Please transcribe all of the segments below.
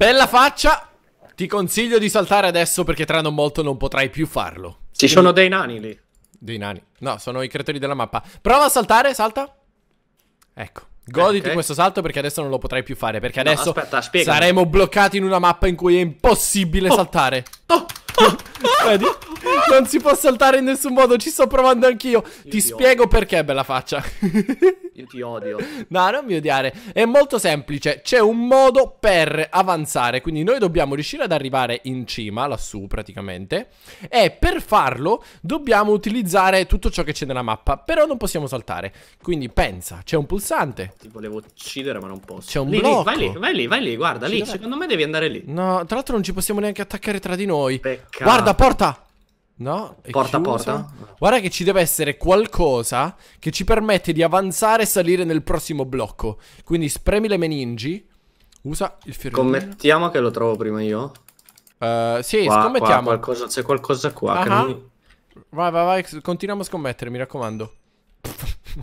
Bella faccia! Ti consiglio di saltare adesso perché tra non molto non potrai più farlo. Ci Quindi... sono dei nani lì. Dei nani. No, sono i creatori della mappa. Prova a saltare, salta. Ecco. Goditi okay. questo salto perché adesso non lo potrai più fare. Perché adesso no, aspetta, saremo bloccati in una mappa in cui è impossibile oh. saltare. Oh! Vedi? Non si può saltare in nessun modo, ci sto provando anch'io. Ti, ti, spiego odio. perché, bella faccia. Io ti odio. No, non mi odiare. È molto semplice, c'è un modo per avanzare. Quindi noi dobbiamo riuscire ad arrivare in cima, lassù praticamente. E per farlo dobbiamo utilizzare tutto ciò che c'è nella mappa. Però non possiamo saltare. Quindi pensa, c'è un pulsante. Ti volevo uccidere, ma non posso. C'è un lì, blocco. Lì, vai lì, vai lì, guarda, ci lì. Deve... Secondo me devi andare lì. No, tra l'altro non ci possiamo neanche attaccare tra di noi. Peccato. Guarda. Guarda, porta! No? Porta, porta. Guarda che ci deve essere qualcosa che ci permette di avanzare e salire nel prossimo blocco. Quindi spremi le meningi. Usa il fiorellino. Commettiamo che lo trovo prima io. Uh, sì, qua, scommettiamo. qualcosa, c'è qualcosa qua. Uh -huh. non... Vai, vai, vai. Continuiamo a scommettere, mi raccomando.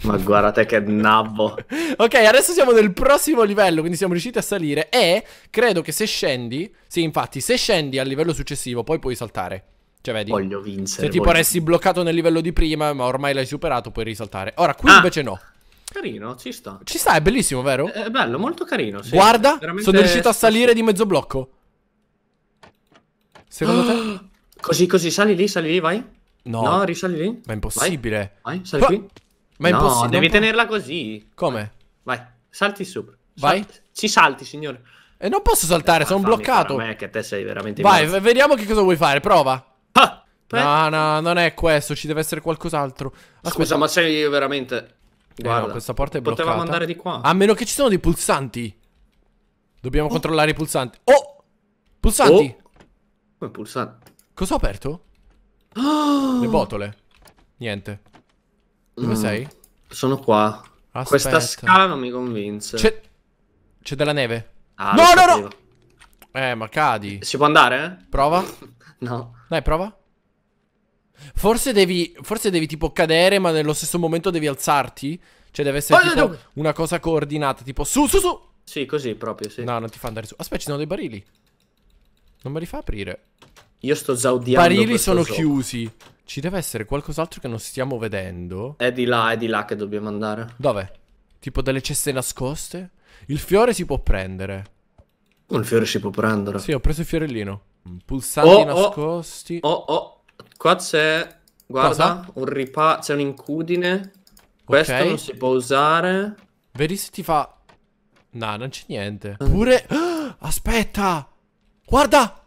Ma guarda te che nabbo. ok, adesso siamo nel prossimo livello, quindi siamo riusciti a salire e credo che se scendi, sì, infatti, se scendi al livello successivo poi puoi saltare. Cioè, vedi? Voglio vincere. Se tipo voglio... resti bloccato nel livello di prima, ma ormai l'hai superato, puoi risaltare. Ora, qui ah. invece no. Carino, ci sta. Ci sta, è bellissimo, vero? È bello, molto carino. Sì. Guarda, Veramente... sono riuscito a salire di mezzo blocco. Secondo te? Così, così, sali lì, sali lì, vai. No. No, risali lì. Ma è impossibile. Vai, vai sali Va qui. Ma è no, impossibile. devi tenerla così. Come? Vai, salti su. Vai. Salti. Ci salti, signore. E eh, non posso saltare, eh, sono bloccato. Me che te sei veramente Vai, vediamo che cosa vuoi fare, prova. Ah, no, eh. no, non è questo, ci deve essere qualcos'altro. Aspetta. Scusa, ma sei veramente Guarda, eh no, questa porta è bloccata. Potevamo andare di qua. A meno che ci sono dei pulsanti. Dobbiamo oh. controllare i pulsanti. Oh! Pulsanti! Oh. Come pulsanti? Cosa ho aperto? Oh. Le botole. Niente. Dove mm. sei? Sono qua. Aspetta. Questa scala non mi convince. C'è... C'è della neve. Ah, no, no, sapevo. no! Eh, ma cadi. Si può andare? Eh? Prova. no. Dai, prova. Forse devi, forse devi tipo cadere, ma nello stesso momento devi alzarti. Cioè deve essere oh, tipo no. una cosa coordinata, tipo su, su, su. Sì, così proprio, sì. No, non ti fa andare su. Aspetta, ci sono dei barili. Non me li fa aprire. Io sto zaudiando. I barili sono gioco. chiusi. Ci deve essere qualcos'altro che non stiamo vedendo. È di là, è di là che dobbiamo andare. Dove? Tipo delle ceste nascoste? Il fiore si può prendere. Un fiore si può prendere. Sì, ho preso il fiorellino. Pulsanti oh, oh. nascosti. Oh, oh, oh. Qua c'è... Guarda, Cosa? un ripa... C'è un incudine. Questo okay. non si può usare. Vedi se ti fa... No, non c'è niente. Ehm. Pure... Aspetta! Guarda!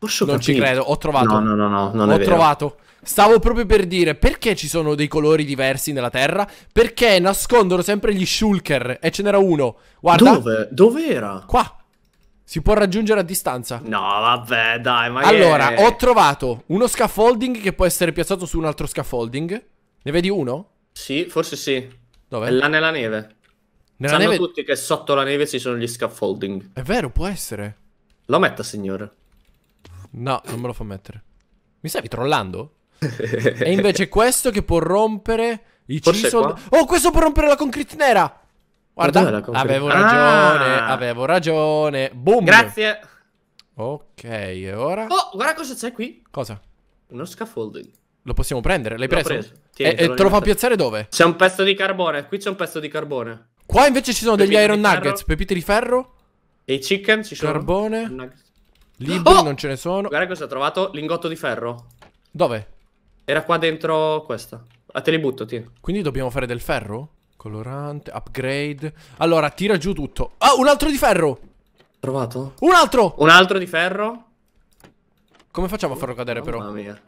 Posso non capire. ci credo, ho trovato. No, no, no, no non ho trovato. Stavo proprio per dire perché ci sono dei colori diversi nella Terra? Perché nascondono sempre gli shulker e ce n'era uno. Guarda. Dove? Dove era? Qua. Si può raggiungere a distanza. No, vabbè, dai, ma Allora, è... ho trovato uno scaffolding che può essere piazzato su un altro scaffolding. Ne vedi uno? Sì, forse sì. Dove? È là nella neve. Nella Sanno neve... tutti che sotto la neve ci sono gli scaffolding. È vero, può essere. Lo metta, signore. No, non me lo fa mettere. Mi stavi trollando? È invece questo che può rompere i Cisold. Oh, questo può rompere la concrete nera. Guarda, avevo ragione, ah. avevo ragione. Boom. Grazie. Ok, e ora? Oh, guarda cosa c'è qui. Cosa? Uno scaffolding. Lo possiamo prendere? L'hai preso? preso. Tieni, e, eh, te eh, lo, te lo fa piazzare dove? C'è un pezzo di carbone, qui c'è un pezzo di carbone. Qua invece ci sono Pepite degli iron nuggets, pepite di ferro. E i chicken ci sono. Carbone. Libri oh! non ce ne sono. Guarda cosa ho trovato, lingotto di ferro. Dove? Era qua dentro questa. A te li butto, tieni. Quindi dobbiamo fare del ferro? Colorante, upgrade. Allora, tira giù tutto. Ah, un altro di ferro! Trovato? Un altro! Un altro di ferro? Come facciamo a farlo cadere, oh, però? Mamma mia.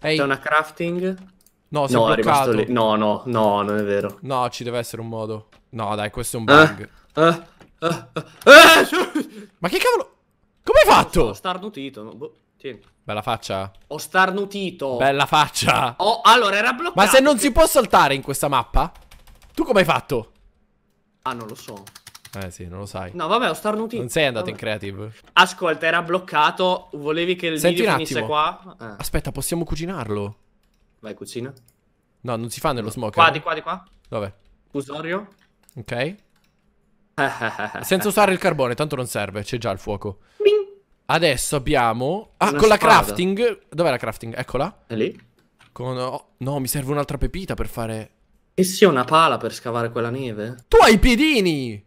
Ehi. C'è una crafting? No, si no, è bloccato. È no, no, no, non è vero. No, ci deve essere un modo. No, dai, questo è un bug. Ah, ah, ah, Ma che cavolo? Come hai fatto? Ho starnutito. No? Boh, tieni. Bella faccia. Ho starnutito. Bella faccia. Oh, allora era bloccato. Ma se non si può saltare in questa mappa? Tu come hai fatto? Ah, non lo so. Eh sì, non lo sai. No, vabbè, ho starnutito. Non sei andato vabbè. in creative. Ascolta, era bloccato. Volevi che il Senti video finisse qua? Eh. Aspetta, possiamo cucinarlo. Vai, cucina. No, non si fa nello smoker. Qua, di qua, di qua. Dove? Fusorio. Ok. Senza usare il carbone, tanto non serve, c'è già il fuoco. Adesso abbiamo... Ah, Una con spada. la crafting... Dov'è la crafting? Eccola. È lì. Con... Oh, no, mi serve un'altra pepita per fare... E sì, una pala per scavare quella neve. Tu hai i piedini!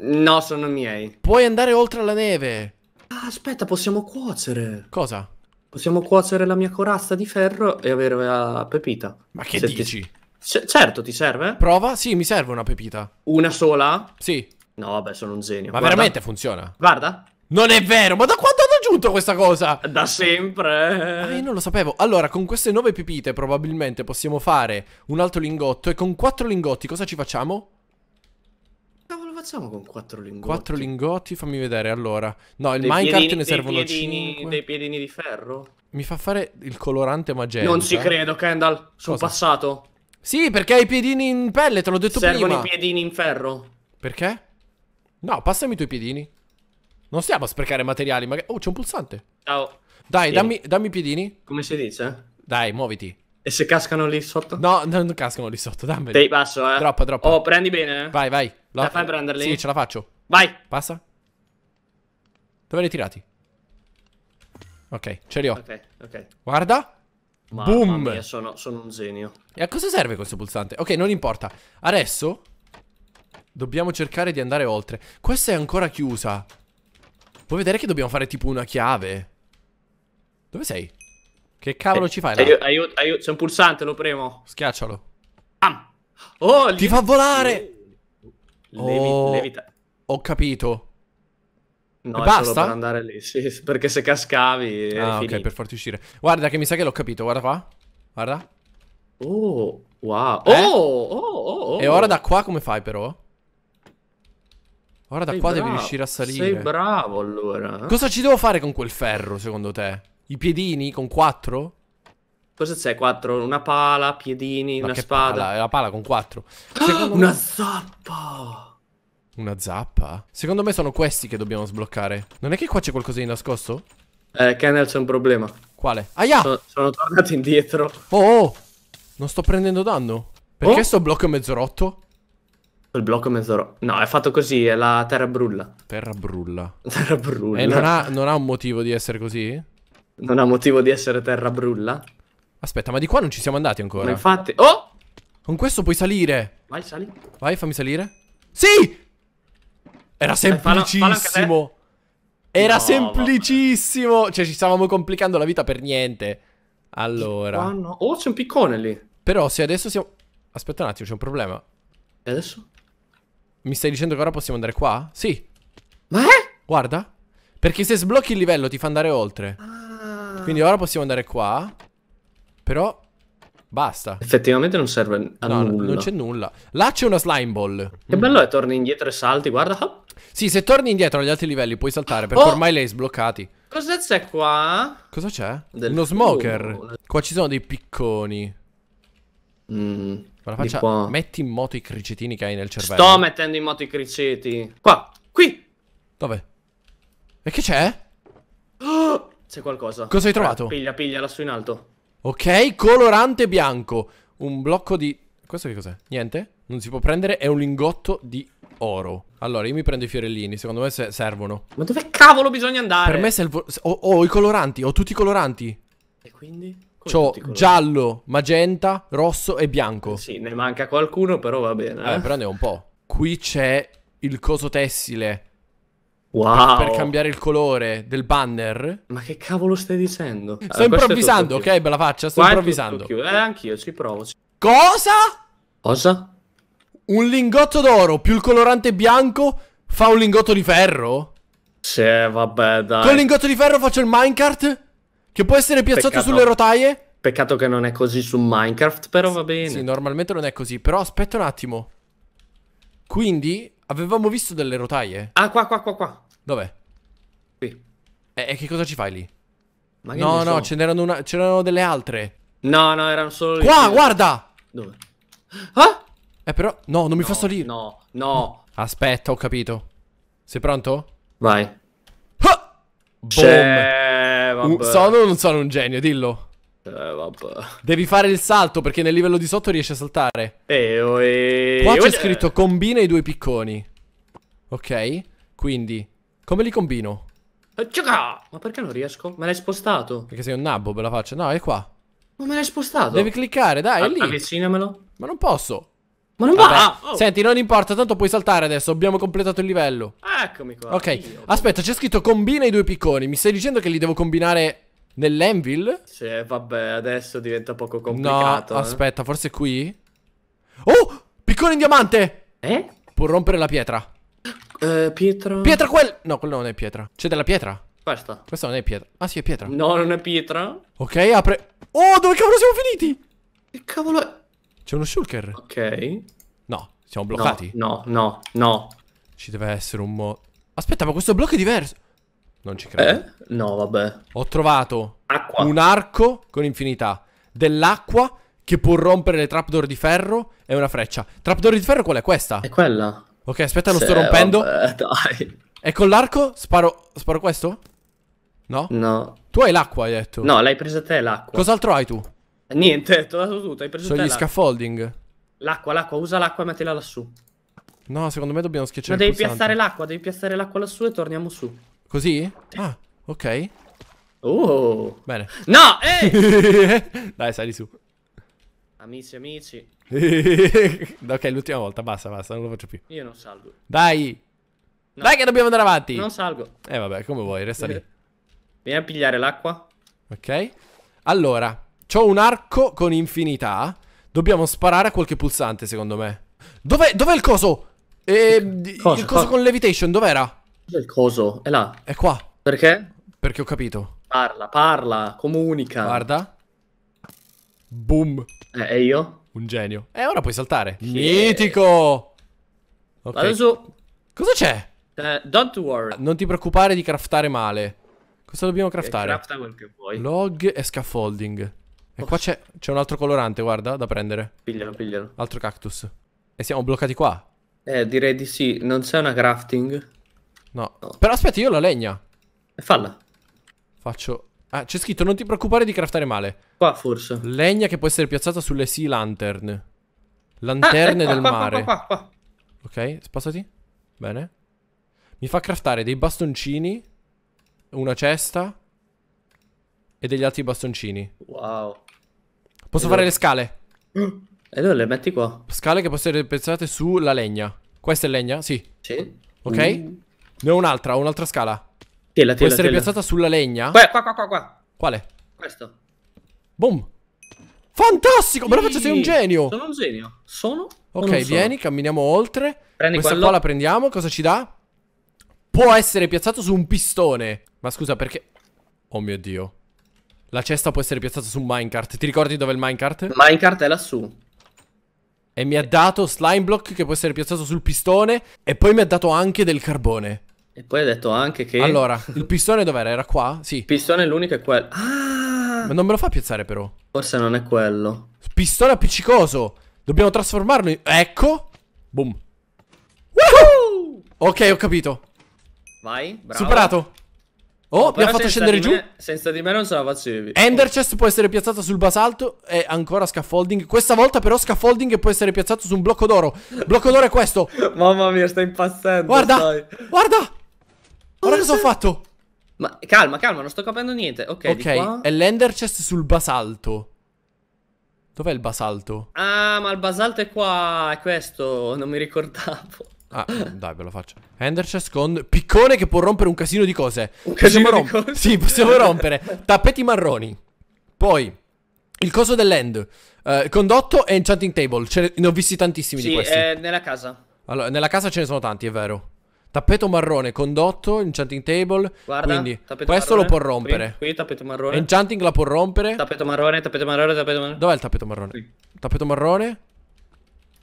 No, sono miei. Puoi andare oltre la neve. Ah, aspetta, possiamo cuocere. Cosa? Possiamo cuocere la mia corazza di ferro e avere la pepita. Ma che Se dici? Ti... certo, ti serve? Prova? Sì, mi serve una pepita. Una sola? Sì. No, vabbè, sono un genio. Ma Guarda. veramente funziona? Guarda. Non è vero, ma da quando hanno aggiunto questa cosa? Da sempre. Ah, io non lo sapevo. Allora, con queste nove pipite probabilmente possiamo fare un altro lingotto. E con quattro lingotti cosa ci facciamo? Cavolo facciamo con quattro lingotti? Quattro lingotti, fammi vedere, allora. No, il dei minecart piedini, ne servono piedini, Dei piedini di ferro? Mi fa fare il colorante magenta. Non ci credo, Kendall. Sono cosa? passato. Sì, perché hai i piedini in pelle, te l'ho detto servono prima. Servono i piedini in ferro. Perché? No, passami i tuoi piedini. Non stiamo a sprecare materiali, magari... Oh, c'è un pulsante. Ciao. Dai, dammi, dammi i piedini. Come si dice? Dai, muoviti. E se cascano lì sotto? No, non cascano lì sotto, dammi. Dei basso, eh. Troppo, troppo. Oh, prendi bene. Eh. Vai, vai. La, la fai prenderli? Sì, ce la faccio. Vai. Passa. Dove li hai tirati? Ok, ce li ho. Ok, ok. Guarda. Mamma Boom. Mia, sono, sono un genio. E a cosa serve questo pulsante? Ok, non importa. Adesso dobbiamo cercare di andare oltre. Questa è ancora chiusa. Puoi vedere che dobbiamo fare tipo una chiave. Dove sei? Che cavolo eh, ci fai Aiuto, aiuto, aiuto. C'è un pulsante, lo premo. Schiaccialo. Ah. Oh, Ti li... fa volare! Levi, oh, levita. Ho capito. No, basta? solo per andare lì, sì, perché se cascavi Ah, ok, per farti uscire. Guarda che mi sa che l'ho capito, guarda qua. Guarda. Oh, wow. Eh? Oh, oh, oh, oh. E ora oh. da qua come fai però? Guarda, sei qua bravo, devi riuscire a salire. Sei bravo allora. Eh? Cosa ci devo fare con quel ferro secondo te? I piedini con quattro? Cosa c'è? Quattro? Una pala, piedini, Ma una spada. Pala? La pala con quattro. Ah, una me... zappa! Una zappa? Secondo me sono questi che dobbiamo sbloccare. Non è che qua c'è qualcosa di nascosto? Eh, Kennel c'è un problema. Quale? Aia! Sono, sono tornato indietro. Oh, oh! Non sto prendendo danno. Perché oh. sto blocco è mezzo rotto? Il blocco mezz'ora. No, è fatto così, è la terra brulla. Terra brulla. Terra brulla. E non ha, non ha, un motivo di essere così? Non ha motivo di essere terra brulla? Aspetta, ma di qua non ci siamo andati ancora. Ma infatti... Oh! Con questo puoi salire. Vai, sali. Vai, fammi salire. Sì! Era eh, semplicissimo. Era no, semplicissimo. Vabbè. Cioè, ci stavamo complicando la vita per niente. Allora. Oh, oh c'è un piccone lì. Però se adesso siamo... Aspetta un attimo, c'è un problema. E adesso? Mi stai dicendo che ora possiamo andare qua? Sì. Ma? Guarda. Perché se sblocchi il livello ti fa andare oltre. Ah. Quindi ora possiamo andare qua. Però... Basta. Effettivamente non serve a no, nulla. non c'è nulla. Là c'è una slime ball. Che bello è, torni indietro e salti, guarda. Sì, se torni indietro agli altri livelli puoi saltare perché oh! ormai li hai sbloccati. Cosa c'è qua? Cosa c'è? Uno smoker. Qua ci sono dei picconi. Mmm con la faccia, metti in moto i cricetini che hai nel cervello. Sto mettendo in moto i criceti. Qua, qui. Dove? E che c'è? c'è qualcosa. Cosa hai trovato? Eh, piglia, piglia, lassù in alto. Ok, colorante bianco. Un blocco di... Questo che cos'è? Niente? Non si può prendere, è un lingotto di oro. Allora, io mi prendo i fiorellini, secondo me se servono. Ma dove cavolo bisogna andare? Per me servono... Ho, ho i coloranti, ho tutti i coloranti. E quindi? C'ho giallo, magenta, rosso e bianco. Eh sì, ne manca qualcuno, però va bene. Eh, eh però ne ho un po'. Qui c'è il coso tessile. Wow. Per, per, cambiare il colore del banner. Ma che cavolo stai dicendo? Sto allora, improvvisando, ok? Bella faccia, sto Qua improvvisando. Eh, anch'io ci provo. Cosa? Cosa? Un lingotto d'oro più il colorante bianco fa un lingotto di ferro? Sì, vabbè, dai. Con il lingotto di ferro faccio il minecart? Che può essere piazzato Peccato. sulle rotaie? Peccato che non è così su Minecraft, però va bene. Sì, normalmente non è così, però aspetta un attimo. Quindi avevamo visto delle rotaie? Ah, qua, qua, qua, qua. Dov'è? Qui. E, e che cosa ci fai lì? Ma no, no, so. ce n'erano delle altre. No, no, erano solo lì. Qua, guarda! Dove? Ah! Eh, però... No, non mi fa salire. No, no. Aspetta, ho capito. Sei pronto? Vai. Boom. Cioè, sono o non sono un genio, dillo. Eh, vabbè. Devi fare il salto perché nel livello di sotto riesci a saltare. Eh, oh, eh, Qua c'è scritto combina i due picconi. Ok, quindi come li combino? Eh, Ma perché non riesco? Me l'hai spostato? Perché sei un nabbo, la faccio. No, è qua. Ma me l'hai spostato? Devi cliccare, dai, è ah, lì. Avvicinamelo. Ma non posso. Ma non Vabbè. va! Ah, oh. Senti, non importa, tanto puoi saltare adesso. Abbiamo completato il livello. Eccomi qua. Ok, Io. aspetta, c'è scritto combina i due picconi. Mi stai dicendo che li devo combinare nell'envil? Cioè, vabbè, adesso diventa poco complicato. No, eh. aspetta, forse qui? Oh! Piccone in diamante! Eh? Può rompere la pietra. Eh, pietra... Pietra quel... No, quello non è pietra. C'è della pietra? Questa. Questa non è pietra. Ah, sì, è pietra. No, non è pietra. Ok, apre... Oh, dove cavolo siamo finiti? Che cavolo è? C'è uno shulker. Ok. No, siamo bloccati. No, no, no. no. Ci deve essere un mo... Aspetta, ma questo blocco è diverso. Non ci credo. Eh? No, vabbè. Ho trovato Acqua. un arco con infinità. Dell'acqua che può rompere le trapdoor di ferro e una freccia. Trapdoor di ferro qual è questa? È quella. Ok, aspetta, lo Se, sto rompendo. Vabbè, dai. E con l'arco sparo, sparo questo? No? No. Tu hai l'acqua, hai detto. No, l'hai presa te l'acqua. Cos'altro hai tu? Niente, te l'ho dato tutto, hai preso Sono gli scaffolding. L'acqua, l'acqua, usa l'acqua e mettila lassù. No, secondo me dobbiamo schiacciare Ma devi piazzare l'acqua, devi piazzare l'acqua lassù e torniamo su. Così? Ah, ok. Oh. Bene. No, eh! Dai, sali su. Amici, amici. ok, l'ultima volta, basta, basta, non lo faccio più. Io non salgo. Dai! No. Dai che dobbiamo andare avanti! Non salgo. Eh vabbè, come vuoi, resta lì. Vieni a pigliare l'acqua. Ok. Allora, C'ho un arco con infinità. Dobbiamo sparare a qualche pulsante, secondo me. Dov'è, dov il coso? E, eh, cosa, il coso cosa? con levitation, dov'era? Dov'è il coso? È là. È qua. Perché? Perché ho capito. Parla, parla, comunica. Guarda. Boom. Eh, e io? Un genio. E eh, ora puoi saltare. Yeah. Mitico! Ok. Adesso... Cosa c'è? Uh, don't worry. Ah, non ti preoccupare di craftare male. Cosa dobbiamo craftare? crafta quel che vuoi. Log e scaffolding. E qua c'è, un altro colorante, guarda, da prendere. Pigliano, pigliano. Altro cactus. E siamo bloccati qua. Eh, direi di sì. Non c'è una crafting? No. no. Però aspetta, io ho la legna. E falla. Faccio... Ah, c'è scritto, non ti preoccupare di craftare male. Qua, forse. Legna che può essere piazzata sulle sea lantern. Lanterne ah, ecco, del qua, mare. Qua, qua, ok, spostati. Bene. Mi fa craftare dei bastoncini, una cesta e degli altri bastoncini. Wow. Posso fare le scale? E eh, dove le metti qua. Scale che possono essere pensate sulla legna. Questa è legna? Sì. Sì. Ok? Mm. Ne ho un'altra, ho un'altra scala. Tiela, tiela, Può essere tiela. piazzata sulla legna. Qua, qua, qua, qua. Quale? Questo. Boom. Fantastico, bravo, sì. sei un genio. Sono un genio. Sono. Ok, vieni, camminiamo oltre. Prendi Questa quello. qua la prendiamo, cosa ci dà? Può essere piazzato su un pistone. Ma scusa, perché... Oh mio Dio. La cesta può essere piazzata su un minecart. Ti ricordi dove è il minecart? Minecart è lassù. E mi ha dato slime block che può essere piazzato sul pistone. E poi mi ha dato anche del carbone. E poi ha detto anche che... Allora, il pistone dov'era? Era qua? Sì. Il pistone è l'unico è quello. Ah! Ma non me lo fa piazzare però. Forse non è quello. Pistone appiccicoso. Dobbiamo trasformarlo in... Ecco. Boom. Woohoo! Ok, ho capito. Vai, bravo. Superato. Oh, mi ha fatto scendere giù. Me, senza di me non ce la facevi. Ender chest può essere piazzata sul basalto. E ancora scaffolding. Questa volta, però, scaffolding può essere piazzato su un blocco d'oro. Blocco d'oro è questo. Mamma mia, sta impazzendo. Guarda, stai. guarda. Guarda cosa ho fatto. Ma calma, calma, non sto capendo niente. Ok, ok. È l'ender chest sul basalto. Dov'è il basalto? Ah, ma il basalto è qua. È questo. Non mi ricordavo. Ah, dai, ve lo faccio. Ender chest con piccone che può rompere un casino di cose. Un casino di cose? Sì, possiamo rompere. Tappeti marroni. Poi, il coso dell'end. Uh, eh, condotto e enchanting table. Ce ne, ho visti tantissimi sì, di questi. Sì, eh, nella casa. Allora, nella casa ce ne sono tanti, è vero. Tappeto marrone, condotto, enchanting table. Guarda, quindi questo marrone, lo può rompere. Qui, qui, tappeto marrone. Enchanting la può rompere. Tappeto marrone, tappeto marrone, tappeto marrone. Dov'è il tappeto marrone? Qui. Tappeto marrone.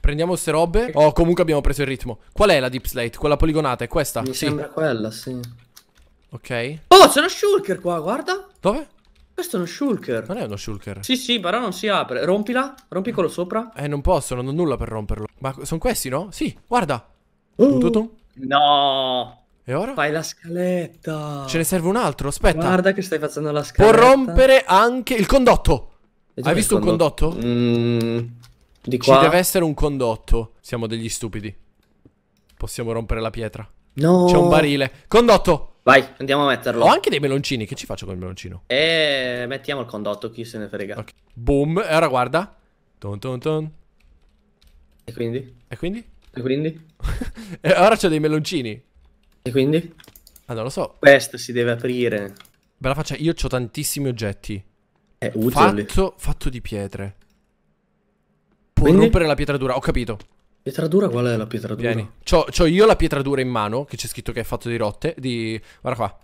Prendiamo queste robe. Oh, comunque abbiamo preso il ritmo. Qual è la deep slate? Quella poligonata è questa? Mi sì. sembra quella, sì. Ok. Oh, c'è uno shulker qua, guarda. Dove? Questo è uno shulker. Non è uno shulker. Sì, sì, però non si apre. Rompila. Rompi quello sopra. Eh, non posso, non ho nulla per romperlo. Ma sono questi, no? Sì, guarda. Uh, no. E ora? Fai la scaletta. Ce ne serve un altro, aspetta. Guarda che stai facendo la scaletta. Può rompere anche il condotto. Hai visto condotto? un condotto? Mmm. Di qua. Ci deve essere un condotto. Siamo degli stupidi. Possiamo rompere la pietra. No. C'è un barile. Condotto. Vai, andiamo a metterlo. Ho anche dei meloncini. Che ci faccio con il meloncino? Eh, mettiamo il condotto, chi se ne frega. Okay. Boom. E ora guarda. Ton ton ton. E quindi? E quindi? E quindi? e ora c'ho dei meloncini. E quindi? Ah, non lo so. Questo si deve aprire. Bella faccia, io ho tantissimi oggetti. Eh, utili. Fatto, fatto di pietre può Quindi? rompere la pietra dura, ho capito. Pietra dura? Qual è la pietra dura? Vieni. C'ho, c'ho io la pietra dura in mano, che c'è scritto che è fatto di rotte, di... Guarda qua.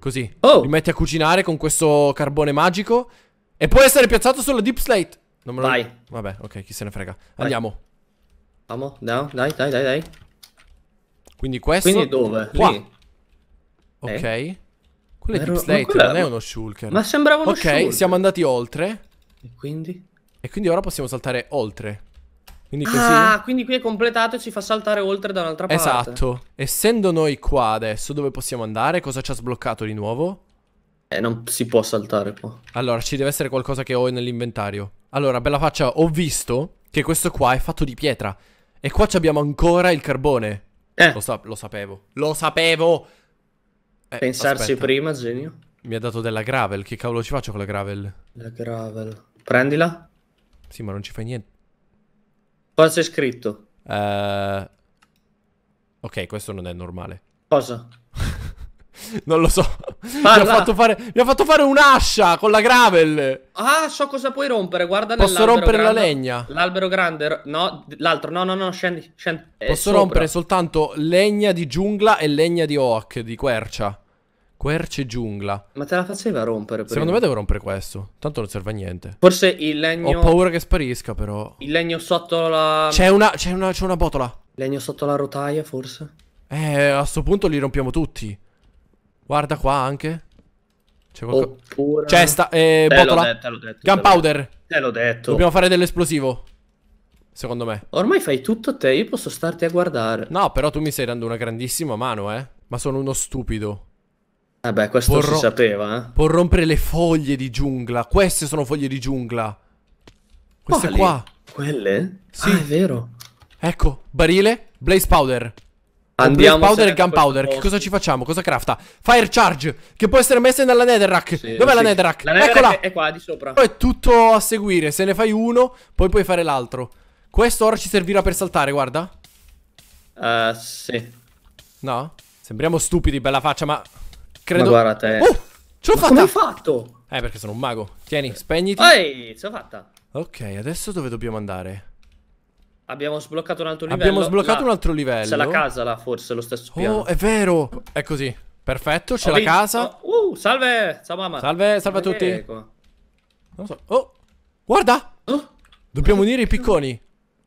Così. Oh! Li metti a cucinare con questo carbone magico e può essere piazzato sulla deep slate. Non me lo... Vai. Vabbè, ok, chi se ne frega. Vai. Andiamo. Vamo, no, dai, dai, dai, dai. Quindi questo... Quindi dove? Qua. Lì. Ok. Eh? Quello è deep slate, non è uno shulker. Ma sembrava uno okay, shulker. Ok, siamo andati oltre. E quindi? E quindi ora possiamo saltare oltre. Quindi così... Ah, quindi qui è completato e ci fa saltare oltre da un'altra parte. Esatto. Essendo noi qua adesso, dove possiamo andare? Cosa ci ha sbloccato di nuovo? Eh, non si può saltare qua. Allora, ci deve essere qualcosa che ho nell'inventario. Allora, bella faccia, ho visto che questo qua è fatto di pietra. E qua abbiamo ancora il carbone. Eh. Lo, sa lo sapevo. Lo sapevo! Eh, Pensarci aspetta. prima, genio. Mi ha dato della gravel. Che cavolo ci faccio con la gravel? La gravel. Prendila. Sì, ma non ci fai niente. Cosa c'è scritto? Uh... Ok, questo non è normale. Cosa? non lo so. Mi ha fatto fare, mi ha fatto fare un'ascia con la gravel. Ah, so cosa puoi rompere. Guarda Posso rompere grande. la legna. L'albero grande. No, l'altro. No, no, no, scendi. scendi. Eh, Posso rompere soltanto legna di giungla e legna di oak, di quercia. Querce giungla. Ma te la faceva rompere? Prima. Secondo me devo rompere questo. Tanto non serve a niente. Forse il legno. Ho paura che sparisca, però. Il legno sotto la. C'è una, c'è una, c'è una botola. Legno sotto la rotaia, forse. Eh, a sto punto li rompiamo tutti. Guarda qua anche. C'è qualcosa. Oppure... C'è sta. Eh, te botola. Detto, te l'ho detto. Gunpowder. Te l'ho detto. Dobbiamo fare dell'esplosivo. Secondo me. Ormai fai tutto te, io posso starti a guardare. No, però tu mi stai dando una grandissima mano, eh. Ma sono uno stupido. Eh questo Por si sapeva, eh. Può rompere le foglie di giungla. Queste sono foglie di giungla. Queste Quali? qua. Quelle? Sì. Ah, è vero. Ecco, barile, blaze powder. Andiamo blaze powder e gunpowder. Che cosa ci facciamo? Cosa crafta? Fire charge, che può essere messa nella netherrack. Sì, Dov'è sì. la netherrack? La netherrack Eccola. è qua, di sopra. Poi è tutto a seguire. Se ne fai uno, poi puoi fare l'altro. Questo ora ci servirà per saltare, guarda. Uh, sì. No? Sembriamo stupidi, bella faccia, ma... Credo... Ma guarda te. Oh, ce l'ho fatta. Come hai fatto? Eh, perché sono un mago. Tieni, spegniti. Ehi, ce l'ho fatta. Ok, adesso dove dobbiamo andare? Abbiamo sbloccato un altro livello. Abbiamo sbloccato là. un altro livello. C'è la casa là, forse, lo stesso piano. Oh, è vero. È così. Perfetto, c'è la casa. Oh, uh, salve. Ciao mamma. Salve, salve a tutti. Non so. Oh, guarda. Oh. Dobbiamo unire i picconi.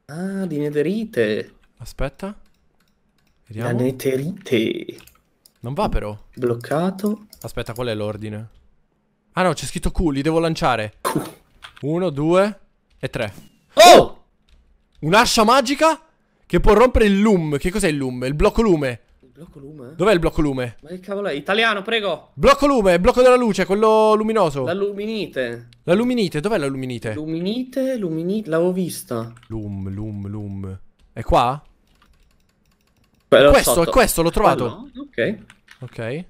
Ah, di netherite. Aspetta. Vediamo. La netherite. Non va però. Bloccato. Aspetta, qual è l'ordine? Ah no, c'è scritto Q, li devo lanciare. Q. Uno, due e tre. Oh! Un'ascia magica che può rompere il loom. Che cos'è il loom? Il blocco lume. Il blocco lume? Dov'è il blocco lume? Ma che cavolo è? Italiano, prego. Blocco lume, blocco della luce, quello luminoso. La luminite. La luminite, dov'è la luminite? Luminite, luminite, l'avevo vista. Loom, lum, lum. È qua? Quello questo, sotto. è questo, l'ho trovato. Oh Ok. Ok.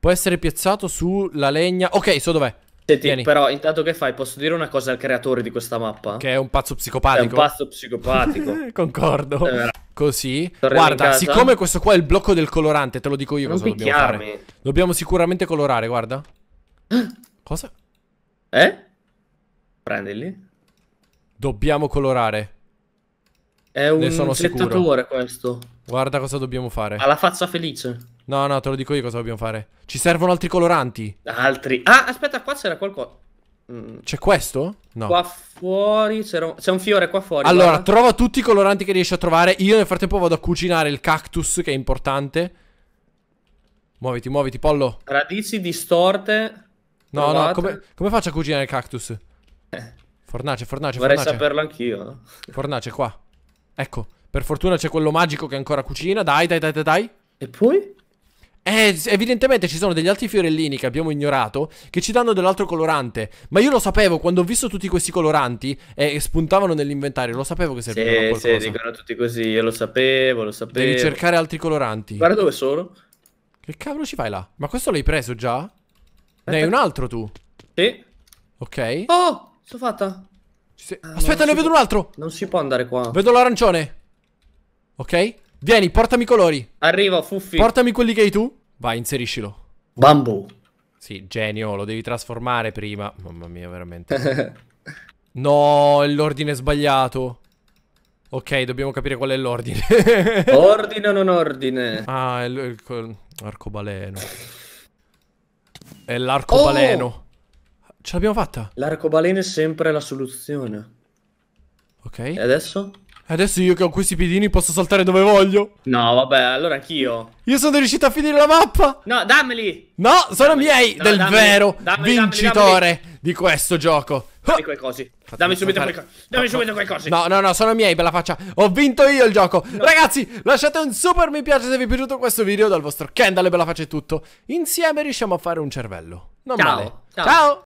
Può essere piazzato sulla legna. Ok, so dov'è. Senti, Vieni. però intanto che fai, posso dire una cosa al creatore di questa mappa? Che è un pazzo psicopatico. È un pazzo psicopatico. Concordo. Eh, Così. Guarda, siccome questo qua è il blocco del colorante, te lo dico io non cosa picchiarmi. dobbiamo fare. Dobbiamo sicuramente colorare, guarda. cosa? Eh? Prendili. Dobbiamo colorare. È un spettatore questo. Guarda cosa dobbiamo fare. Ha la faccia felice. No, no, te lo dico io cosa dobbiamo fare. Ci servono altri coloranti. Altri. Ah, aspetta, qua c'era qualcosa. Mm. C'è questo? No. Qua fuori c'è un... fiore qua fuori. Allora, guarda. trova tutti i coloranti che riesci a trovare. Io nel frattempo vado a cucinare il cactus che è importante. Muoviti, muoviti, pollo. Radici distorte. No, provate. no, come, come, faccio a cucinare il cactus? Eh. Fornace, fornace, Vorrei fornace. Vorrei saperlo anch'io. Fornace, qua. Ecco, per fortuna c'è quello magico che ancora cucina. Dai, dai, dai, dai, dai. E poi? Eh, evidentemente ci sono degli altri fiorellini che abbiamo ignorato che ci danno dell'altro colorante. Ma io lo sapevo, quando ho visto tutti questi coloranti eh, e eh, spuntavano nell'inventario, lo sapevo che servivano sì, a qualcosa. Sì, dicono tutti così, io lo sapevo, lo sapevo. Devi cercare altri coloranti. Guarda dove sono. Che cavolo ci fai là? Ma questo l'hai preso già? Ne hai un altro tu? Sì. Ok. Oh, sono fatta. Se... Ah, Aspetta, ne vedo può... un altro. Non si può andare qua. Vedo l'arancione. Ok? Vieni, portami i colori. Arriva, Fuffi. Portami quelli che hai tu. Vai, inseriscilo. Bambù. Sì, genio, lo devi trasformare prima. Mamma mia, veramente. no, l'ordine è sbagliato. Ok, dobbiamo capire qual è l'ordine. ordine o non ordine? Ah, è l'arcobaleno. È l'arcobaleno. Oh! Ce l'abbiamo fatta. L'arcobaleno è sempre la soluzione. Ok. E adesso? Adesso io che ho questi piedini posso saltare dove voglio. No, vabbè, allora anch'io. Io sono riuscito a finire la mappa. No, dammeli. No, sono dammeli. miei. No, del dammeli. vero dammeli, vincitore di questo gioco. Dammi quei cosi. Dammi subito quei cosi. Dammi no, subito quei cosi. No, no, no, sono miei, bella faccia. Ho vinto io il gioco. No. Ragazzi, lasciate un super mi piace se vi è piaciuto questo video. Dal vostro Kendall, bella faccia è tutto. Insieme riusciamo a fare un cervello. Non Ciao. male. Ciao. Ciao.